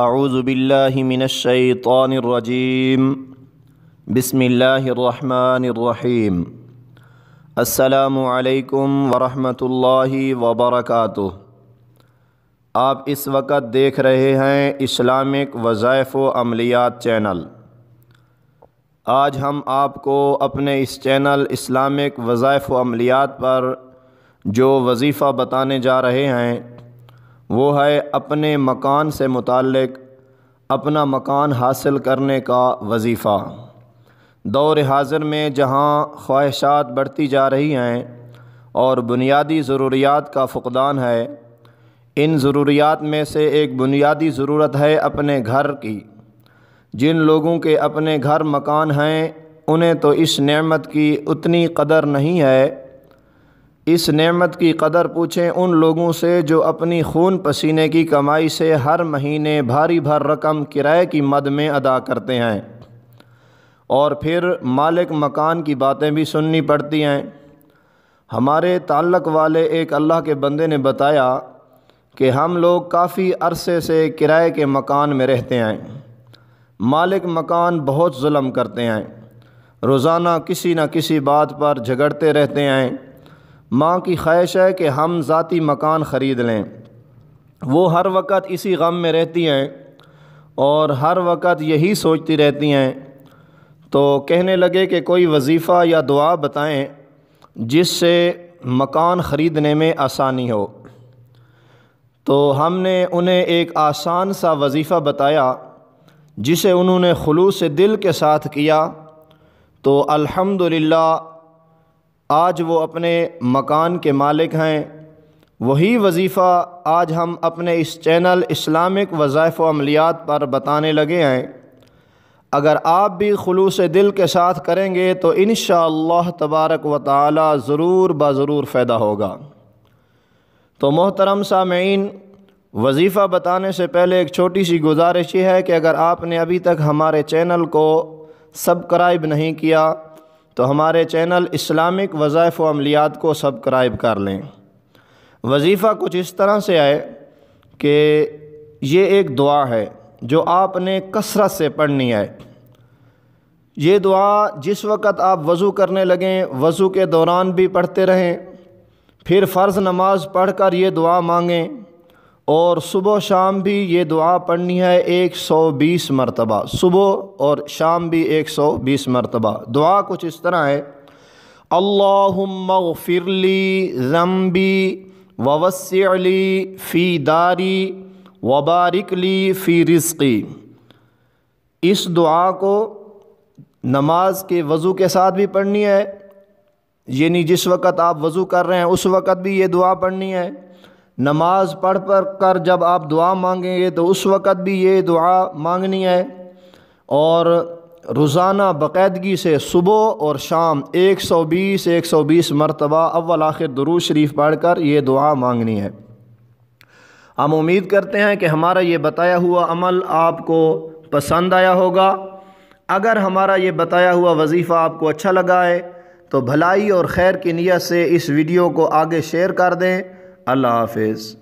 اعوذ باللہ من الشیطان الرجیم بسم اللہ الرحمن الرحیم السلام علیکم ورحمۃ اللہ وبرکاتہ آپ اس وقت دیکھ رہے ہیں اسلامک وظائف و عملیات چینل آج ہم آپ کو اپنے اس چینل اسلامک وظائف و عملیات پر جو وظیفہ بتانے جا رہے ہیں وہ ہے اپنے مکان سے متعلق اپنا مکان حاصل کرنے کا وظیفہ دور حاضر میں جہاں خواہشات بڑھتی جا رہی ہیں اور بنیادی ضروریات کا فقدان ہے ان ضروریات میں سے ایک بنیادی ضرورت ہے اپنے گھر کی جن لوگوں کے اپنے گھر مکان ہیں انہیں تو اس نعمت کی اتنی قدر نہیں ہے اس نعمت کی قدر پوچھیں ان لوگوں سے جو اپنی خون پسینے کی کمائی سے ہر مہینے بھاری بھر رقم کرائے کی مد میں ادا کرتے ہیں اور پھر مالک مکان کی باتیں بھی سننی پڑتی ہیں ہمارے تعلق والے ایک اللہ کے بندے نے بتایا کہ ہم لوگ کافی عرصے سے کرائے کے مکان میں رہتے ہیں مالک مکان بہت ظلم کرتے ہیں روزانہ کسی نہ کسی بات پر جھگڑتے رہتے ہیں ماں کی خواہش ہے کہ ہم ذاتی مکان خرید لیں وہ ہر وقت اسی غم میں رہتی ہیں اور ہر وقت یہی سوچتی رہتی ہیں تو کہنے لگے کہ کوئی وظیفہ یا دعا بتائیں جس سے مکان خریدنے میں آسانی ہو تو ہم نے انہیں ایک آسان سا وظیفہ بتایا جسے انہوں نے خلوص دل کے ساتھ کیا تو الحمد للہ آج وہ اپنے مکان کے مالک ہیں وہی وظیفہ آج ہم اپنے اس چینل اسلامک وظائف و عملیات پر بتانے لگے ہیں اگر آپ بھی خلوص دل کے ساتھ کریں گے تو انشاءاللہ اللہ تبارک و تعالی ضرور ضرور فائدہ ہوگا تو محترم سامعین وظیفہ بتانے سے پہلے ایک چھوٹی سی گزارش یہ ہے کہ اگر آپ نے ابھی تک ہمارے چینل کو سبکرائب نہیں کیا تو ہمارے چینل اسلامک وظائف و عملیات کو سبسکرائب کر لیں وظیفہ کچھ اس طرح سے آئے کہ یہ ایک دعا ہے جو آپ نے کثرت سے پڑھنی ہے یہ دعا جس وقت آپ وضو کرنے لگیں وضو کے دوران بھی پڑھتے رہیں پھر فرض نماز پڑھ کر یہ دعا مانگیں اور صبح و شام بھی یہ دعا پڑھنی ہے ایک سو بیس مرتبہ صبح اور شام بھی ایک سو بیس مرتبہ دعا کچھ اس طرح ہے اللہم اغفر لی ذنبی ووسع لی فی داری وبارک لی فی رزقی اس دعا کو نماز کے وضو کے ساتھ بھی پڑھنی ہے یعنی جس وقت آپ وضو کر رہے ہیں اس وقت بھی یہ دعا پڑھنی ہے نماز پڑھ پڑھ کر جب آپ دعا مانگیں گے تو اس وقت بھی یہ دعا مانگنی ہے اور روزانہ باقاعدگی سے صبح اور شام ایک سو بیس ایک سو بیس مرتبہ اول آخر شریف پڑھ کر یہ دعا مانگنی ہے ہم امید کرتے ہیں کہ ہمارا یہ بتایا ہوا عمل آپ کو پسند آیا ہوگا اگر ہمارا یہ بتایا ہوا وظیفہ آپ کو اچھا لگا ہے تو بھلائی اور خیر کی نیت سے اس ویڈیو کو آگے شیئر کر دیں اللہ حافظ